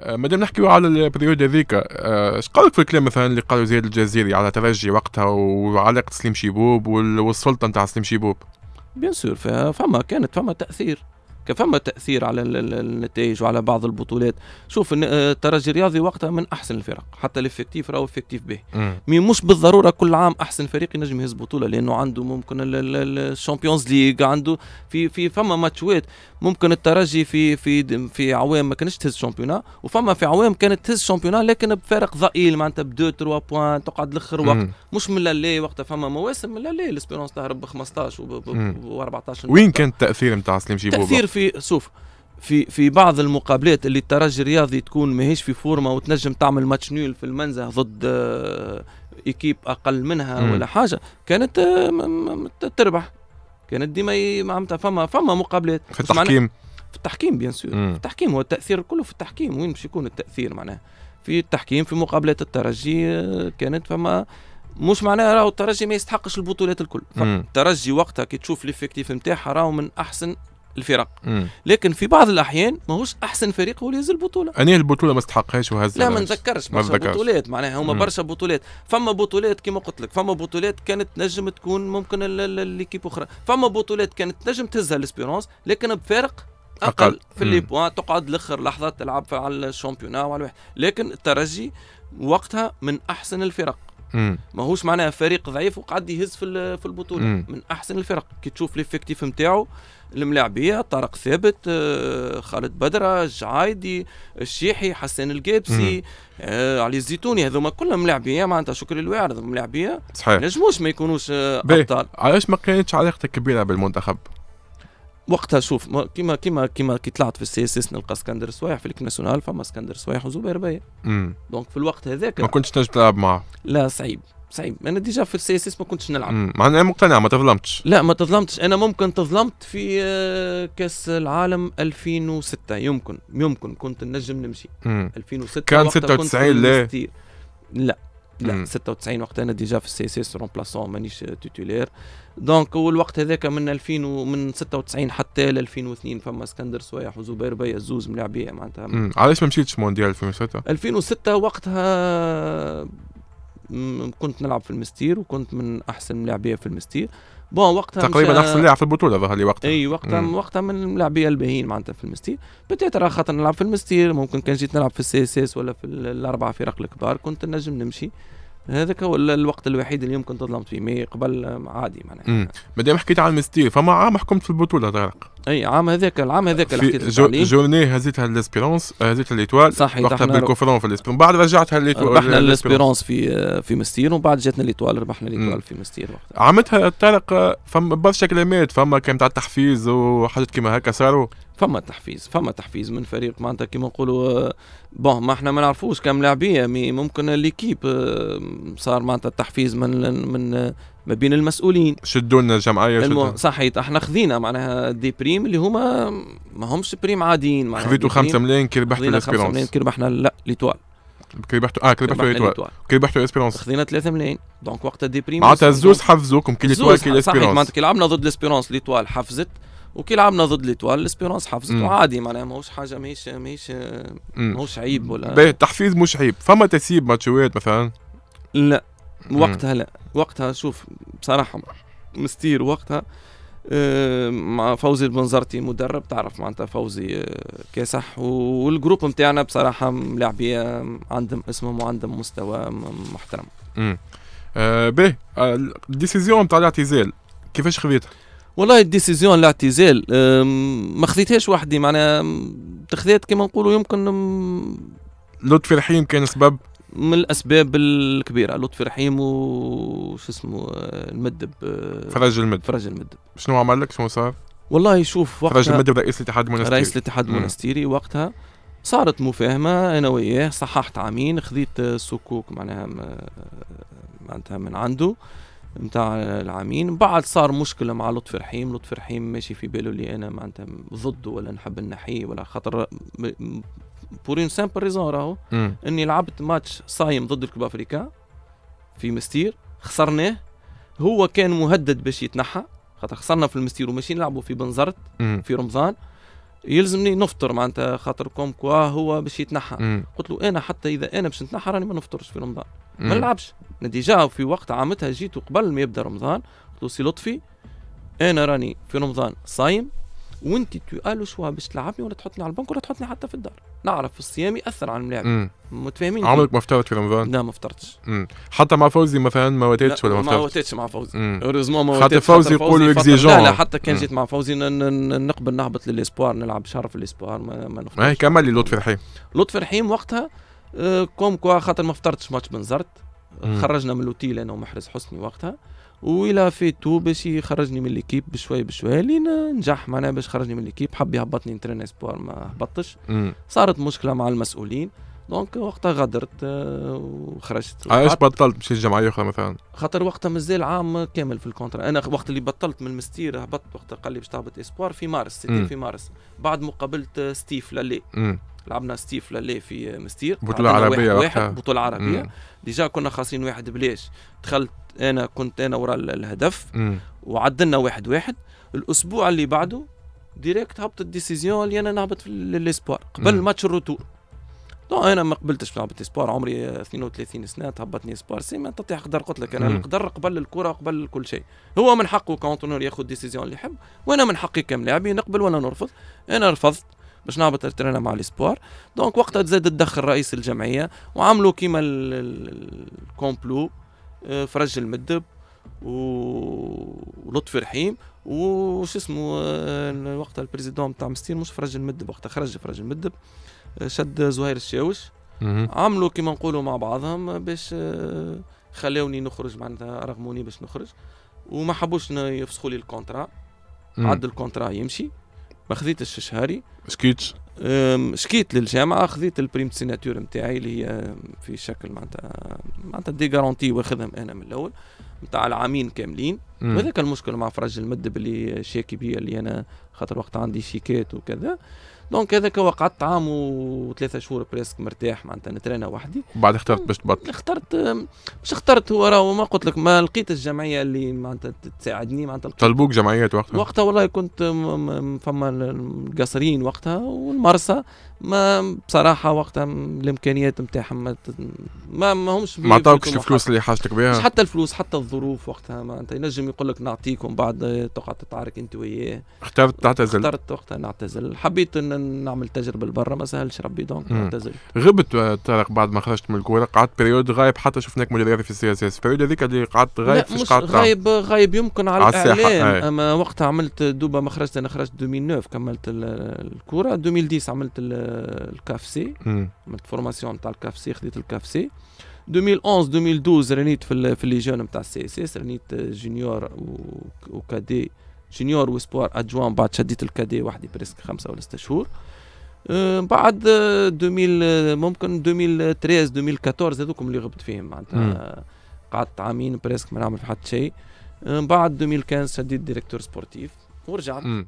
آه، مادام نحكيو على البريود هذيك اش آه، قالك في الكلام مثلا اللي قالوا زياد الجزيري على ترجي وقتها وعلاقه سليم شيبوب والسلطه نتاع سليم شيبوب بيان سور فما كانت فما تاثير كان فما تاثير على النتائج وعلى بعض البطولات شوف آه، الترجي الرياضي وقتها من احسن الفرق حتى الافكتيف راهو افكتيف به مي مش بالضروره كل عام احسن فريق ينجم يهز بطوله لانه عنده ممكن الشامبيونز ليغ عنده في في فما ماتشوات ممكن الترجي في في في عوام ما كانش تهز شامبيونا وفما في عوام كانت تهز شامبيونا لكن بفارق ضئيل معناتها ب 2 3 بوان تقعد لاخر وقت مش من لا وقتها فما مواسم من لا الاسبيرونس تهرب ب 15 و 14 وين كان التاثير نتاع سليم شيبوبا؟ في شوف في في بعض المقابلات اللي الترجي الرياضي تكون ماهيش في فورمه وتنجم تعمل ماتش نيول في المنزه ضد ايكيب آه، اقل منها مم. ولا حاجه كانت آه، تربح كانت ديما معناتها فما فما مقابلات في التحكيم في التحكيم بيان سور في التحكيم هو التاثير كله في التحكيم وين باش يكون التاثير معناها في التحكيم في مقابلات الترجي آه، كانت فما مش معناها راهو الترجي ما يستحقش البطولات الكل الترجي وقتها كي تشوف ليفيكتيف نتاعها راهو من احسن الفرق مم. لكن في بعض الاحيان ماهوش احسن فريق هو اللي يهز البطوله اني البطوله ما استحقهاش وهز لا ما ما برشا بطولات معناها هما برشا بطولات فما بطولات كما قلت لك فما بطولات كانت نجم تكون ممكن ليكيب اخرى فما بطولات كانت نجم تهزها الاسبيرونس لكن بفارق اقل, أقل. في اللي بوان تقعد لاخر لحظه تلعب على الشامبيونا وعلى لكن الترجي وقتها من احسن الفرق ماهوش معناها فريق ضعيف وقعد يهز في في البطوله مم. من احسن الفرق كي تشوف ليفيكتيف نتاعو الملاعبيه طارق ثابت آه، خالد بدره الجعايدي الشيحي حسين القابسي آه علي الزيتوني هذوما كلهم ملاعبيه معناتها شكر الواعر ملاعبيه صحيح ما نجموش ما يكونوش آه، ابطال علاش ما كانتش علاقتك كبيره بالمنتخب وقتها شوف كيما كيما كيما كي طلعت في السي اس اس نلقى اسكندر سوايح في ناسيونال فما اسكندر سوايح وزبير بيا دونك في الوقت هذاك ما كنتش تنجم تلعب معاه لا صعيب صعيب انا ديجا في السي اس اس ما كنتش نلعب معناها مقتنع ما تظلمتش لا ما تظلمتش انا ممكن تظلمت في آه، كاس العالم 2006 يمكن يمكن كنت نجم نمشي مم. 2006 كان 96 لا لا مم. 96 وقت انا ديجا في السي اس اس رومبلاسون مانيش تيتولير دونك والوقت هذاك من 2000 ومن 96 حتى ل 2002 فما اسكندر سوايح وزبير بيا الزوز ملاعبيه معناتها علاش ما مشيتش مونديال 2006 2006 وقتها كنت نلعب في المستير وكنت من احسن ملاعبيه في المستير بون وقتها تقريبا احسن لاعب في البطوله ظهر لي وقتها اي وقتها مم. وقتها من اللاعبين الباهيين معناتها في المستير راه خاطر نلعب في المستير ممكن كان جيت نلعب في السي اس اس ولا في الاربعه فرق الكبار كنت نجم نمشي هذاك هو الوقت الوحيد اللي يمكن تظلمت فيه مي قبل عادي معناها مادام حكيت عن المستير فما عام حكمت في البطوله طارق اي عام هذاك العام هذاك اللي حكيت جو عليه جورني هزيتها لسبيرونس هزيتها ليتوال صحيح وقتها بالكوفرون في ليسبيرونس بعد رجعتها ليتوال ربحنا لسبيرونس في في مستير ومن بعد جاتنا ليتوال ربحنا ليتوال في مستير وقتها عملتها طارق فما برشا كلمات فما كان تاع التحفيز وحاجات كيما هكا صاروا فما تحفيز فما تحفيز من فريق معناتها كيما نقولوا بون ما احنا ما نعرفوش كم لاعبيه مي يعني ممكن ليكيب صار معناتها التحفيز من من ما بين المسؤولين شدوا لنا الجمعيه المو... صحيت احنا خذينا معناها دي بريم اللي هما ما همش بريم عاديين معناها خذيتوا 5 ملايين كي ربحتوا الاسبيرونس 5 ملايين كي ربحنا لا ليتوال كي ربحتوا اه كي ربحتوا ليتوال كي ربحتوا الاسبيرونس خذينا 3 ملايين دونك وقتها دي بريم معناتها الزوز حفزوكم كي ليتوال كي الاسبيرونس معناتها كي لعبنا ضد الاسبيرونس ليتوال حفزت وكي لعبنا ضد ليتوال الاسبيرونس حفزت وعادي معناها ماهوش حاجه ماهيش ماهيش ماهوش عيب ولا التحفيز مش عيب فما تسيب ماتشوات مثلا لا وقتها لا وقتها شوف بصراحه مستير وقتها آه، مع فوزي البنزرتي مدرب تعرف معناتها فوزي آه، كاسح والجروب نتاعنا بصراحه ملاعبيه عندهم اسمهم وعندهم مستوى محترم. امم باهي آه، الديسيزيون نتاع الاعتزال كيفاش خذيتها؟ والله الديسيزيون الاعتزال ما خذيتهاش وحدي معناها تخذيت كما نقولوا يمكن لطفي الحين كان سبب من الاسباب الكبيره لطفي رحيم وش اسمه المدب فرج المدب فرج المدب شنو عمل لك شنو صار؟ والله شوف وقتها فرج المدب رئيس الاتحاد المونستيري رئيس الاتحاد المونستيري وقتها صارت مفاهمه انا وياه صححت عامين خذيت سكوك معناها معناتها من عنده نتاع العامين بعد صار مشكله مع لطفي رحيم لطفي رحيم ماشي في باله اللي انا معناتها ضده ولا نحب نحيه ولا خاطر بور اون سامبل ريزون راهو اني لعبت ماتش صايم ضد الكوب افريكان في مستير خسرناه هو كان مهدد باش يتنحى خاطر خسرنا في المستير وماشي نلعبوا في بنزرت مم. في رمضان يلزمني نفطر معناتها خاطر كوم كوا هو باش يتنحى مم. قلت له انا حتى اذا انا باش نتنحى راني ما نفطرش في رمضان ما نلعبش ديجا في وقت عامتها جيت قبل ما يبدا رمضان قلت له سي لطفي انا راني في رمضان صايم وانت تو الو شوا باش تلعبني ولا تحطني على البنك ولا تحطني حتى في الدار نعرف الصيام ياثر على الملاعب متفاهمين عمرك ما فطرت في رمضان؟ لا ما فطرتش حتى مع فوزي مثلا ما واتتش ولا ما فطرتش؟ ما واتتش مع فوزي اوريزمون ما وتيتش حتى فوزي يقول اكزيجون لا لا حتى كان جيت مع فوزي نقبل نهبط للاسبوار نلعب شهر في الاسبوار ما, ما نفطرش كمل لي لطفي رحيم لطفي رحيم وقتها آه، كوم كوا خاطر ما فطرتش ماتش بنزرت خرجنا من الاوتيل انا ومحرز حسني وقتها وإلا في تو باش يخرجني من ليكيب بشوي بشوي لين نجح معناها باش خرجني من ليكيب حب يهبطني نترين اسبوار ما هبطش صارت مشكله مع المسؤولين دونك وقتها غادرت آه، وخرجت علاش آه، بطلت مشيت جمعيه اخرى مثلا؟ خاطر وقتها مازال عام كامل في الكونترا انا وقت اللي بطلت من المستير هبطت وقتها قال لي باش تهبط اسبوار في مارس في مارس بعد مقابله آه، ستيف للي لعبنا ستيف للي في مستير بطولة عربية واحد, واحد بطولة عربية ديجا كنا خاصين واحد بلاش دخلت انا كنت انا ورا الهدف وعدلنا واحد واحد الاسبوع اللي بعده ديريكت هبط الديسيزيون اللي انا نهبط في الاسبوار قبل ماتش الروتور دو انا ما قبلتش في لعبه اسبار عمري 32 سنه تهبطني اسبار سي ما تطيح قدر قلت لك انا القدر قبل الكره قبل كل شيء هو من حقه كونترونور ياخذ ديسيزيون اللي يحب وانا من حقي كملاعبي نقبل ولا نرفض انا رفضت باش نهبط الترينا مع ليسبوار دونك وقتها تزاد تدخل رئيس الجمعيه وعملوا كيما الكومبلو آه، فرج المدب ولطفي رحيم وش اسمه آه، وقتها البريزيدون تاع مستير مش فرج المدب وقتها خرج فرج المدب آه، شد زهير الشاوش عملوا كيما نقولوا مع بعضهم باش خلاوني نخرج معناتها رغموني باش نخرج وما حبوش يفسخوا لي الكونترا عد الكونترا يمشي Magaditas Shahari. Dus Scoots. شكيت للجامعه خذيت البريم سيناتور نتاعي اللي هي في شكل معناتها معناتها دي غارونتي واخذهم انا من الاول نتاع العامين كاملين وهذاك المشكل مع فرج المدب اللي شاكي بيا اللي انا خاطر وقت عندي شيكات وكذا دونك هذاك وقعدت عام وثلاثة شهور بريسك مرتاح معناتها نترينا وحدي وبعد اخترت باش تبطل اخترت مش اخترت هو راهو ما قلت لك ما لقيت الجمعيه اللي معناتها تساعدني معناتها طلبوك جمعيات وقتها وقتها والله كنت فما القصرين وقتها والما مرسى ما بصراحه وقتها الامكانيات نتاعهم ما, ما ما همش ما عطاوكش الفلوس اللي حاجتك بها مش حتى الفلوس حتى الظروف وقتها ما انت ينجم يقول لك نعطيك ومن بعد تقعد تتعارك انت وياه اخترت تعتزل اخترت وقتها نعتزل حبيت ان نعمل تجربه لبرا ما سهلش ربي دونك اعتزلت غبت طارق بعد ما خرجت من الكوره قعدت بريود غايب حتى شفناك مدير في السي اس اس البريود هذيك اللي قعدت غايب مش قعدت غايب غايب يمكن على, على الاعلام اما وقتها عملت دوبا ما خرجت انا خرجت 2009 كملت الكوره 2010 2010 عملت الكاف سي عملت فورماسيون تاع الكاف سي خديت الكاف سي 2011 2012 رانيت في, في لي جون نتاع السي اس اس رانيت جونيور وكادي جونيور وسبوار ادجوان بعد شديت الكادي وحدي بريسك خمسه ولا سته شهور أه، بعد 2000 ممكن 2013 2014 هذوكم اللي غبت فيهم معناتها قعدت عامين بريسك ما نعمل في حتى شيء من أه، بعد 2015 شديت ديريكتور سبورتيف ورجعت